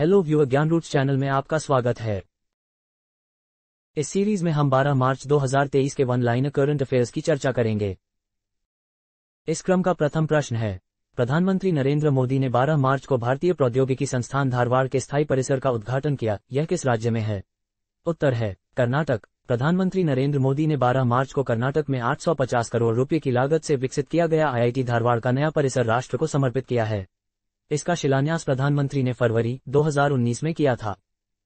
hello viewer Gyan roots channel में आपका स्वागत है इस सीरीज में हम 12 मार्च 2023 के वन लाइनर करंट अफेयर्स की चर्चा करेंगे इस क्रम का प्रथम प्रश्न है प्रधानमंत्री नरेंद्र मोदी ने 12 मार्च को भारतीय प्रौद्योगिकी संस्थान धारवाड़ के स्थायी परिसर का उद्घाटन किया यह किस राज्य में है उत्तर है कर्नाटक प्रधानमंत्री नरेंद्र मोदी ने 12 मार्च को कर्नाटक में 850 करोड़ रुपए की लागत से विकसित किया गया आईआईटी धारवाड़ का नया परिसर राष्ट्र को समर्पित किया है इसका शिलान्यास प्रधानमंत्री ने फरवरी 2019 में किया था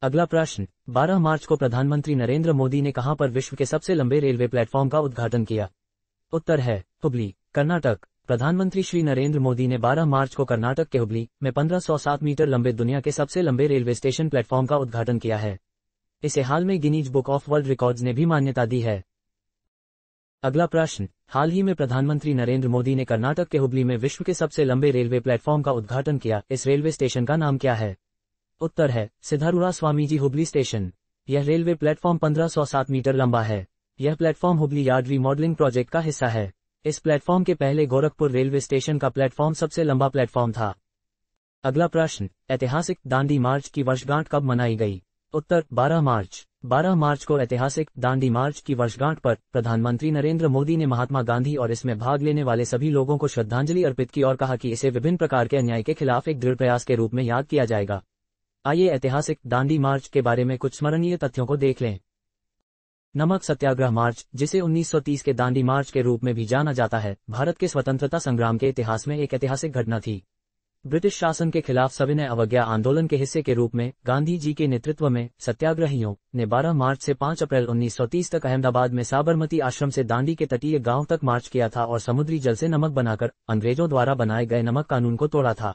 अगला प्रश्न 12 मार्च को प्रधानमंत्री नरेंद्र मोदी ने कहां पर विश्व के सबसे लंबे रेलवे प्लेटफॉर्म का उद्घाटन किया उत्तर है हुबली कर्नाटक प्रधानमंत्री श्री नरेंद्र मोदी ने 12 मार्च को कर्नाटक के हुबली में 1507 मीटर लंबे दुनिया के सबसे लंबे रेलवे स्टेशन प्लेटफॉर्म का उद्घाटन किया है इसे हाल में Guinness book of world records ने भी मान्यता दी है अगला प्रश्न हाल ही में प्रधानमंत्री नरेंद्र मोदी ने कर्नाटक के हुबली में विश्व के सबसे लंबे रेलवे प्लेटफॉर्म का उद्घाटन किया इस रेलवे स्टेशन का नाम क्या है उत्तर है सिद्धारूरा जी हुबली स्टेशन यह रेलवे प्लेटफॉर्म 1507 मीटर लंबा है यह platform Hubli yard remodelling project का हिस्सा है इस प्लेटफॉर्म के पहले गोरखपुर रेलवे स्टेशन का प्लेटफॉर्म सबसे लंबा प्लेटफॉर्म था अगला प्रश्न ऐतिहासिक दांडी मार्च की वर्षगांठ कब मनाई गई उत्तर 12 मार्च 12 मार्च को ऐतिहासिक दांडी मार्च की वर्षगांठ पर प्रधानमंत्री नरेंद्र मोदी ने महात्मा गांधी और इसमें भाग लेने वाले सभी लोगों को श्रद्धांजलि अर्पित की और कहा कि इसे विभिन्न प्रकार के अन्याय के खिलाफ एक दृढ़ प्रयास के रूप में याद किया जाएगा आइए ऐतिहासिक दांडी मार्च के बारे में कुछ स्मरणीय तथ्यों को देख लें नमक सत्याग्रह मार्च जिसे 1930 के दांडी मार्च के रूप में भी जाना जाता है भारत के स्वतंत्रता संग्राम के इतिहास में एक ऐतिहासिक घटना थी ब्रिटिश शासन के खिलाफ सविनय अवज्ञा आंदोलन के हिस्से के रूप में गांधी जी के नेतृत्व में सत्याग्रहियों ने 12 मार्च से 5 अप्रैल 1930 तक अहमदाबाद में साबरमती आश्रम से दांडी के तटीय गांव तक मार्च किया था और समुद्री जल से नमक बनाकर अंग्रेजों द्वारा बनाए गए नमक कानून को तोड़ा था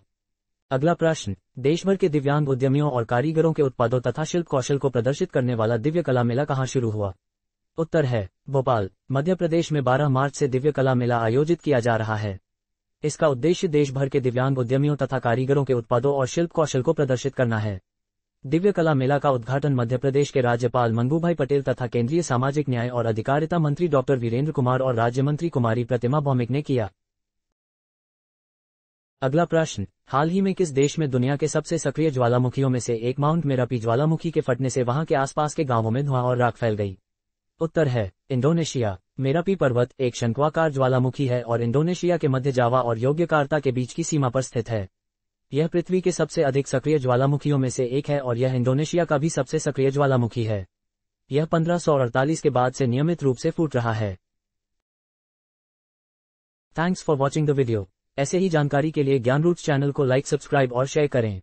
अगला प्रश्न देशभर के दिव्यांग उद्यमियों और कारीगरों के उत्पादों तथा शिल्प कौशल को प्रदर्शित करने वाला दिव्य कला मेला कहाँ शुरू हुआ उत्तर है भोपाल मध्य प्रदेश में 12 मार्च से दिव्य कला मेला आयोजित किया जा रहा है इसका उद्देश्य देश भर के दिव्यांग उद्यमियों तथा कारीगरों के उत्पादों और शिल्प कौशल को प्रदर्शित करना है दिव्य कला मेला का उद्घाटन मध्य प्रदेश के राज्यपाल मंगूभाई पटेल तथा केंद्रीय सामाजिक न्याय और अधिकारिता मंत्री डॉक्टर वीरेंद्र कुमार और राज्य मंत्री कुमारी प्रतिमा भौमिक ने किया अगला प्रश्न हाल ही में किस देश में दुनिया के सबसे सक्रिय ज्वालामुखियों में से एक माउंट मेरापी ज्वालामुखी के फटने से वहां के आसपास के गांवों में धुआं और राख फैल गई उत्तर है इंडोनेशिया मेरापी पर्वत एक शंक्वाकार ज्वालामुखी है और इंडोनेशिया के मध्य जावा और योग्यकारता के बीच की सीमा पर स्थित है यह पृथ्वी के सबसे अधिक सक्रिय ज्वालामुखियों में से एक है और यह इंडोनेशिया का भी सबसे सक्रिय ज्वालामुखी है यह 1548 के बाद से नियमित रूप से फूट रहा है thanks for watching the video ऐसे ही जानकारी के लिए ज्ञान रूट चैनल को लाइक सब्सक्राइब और शेयर करें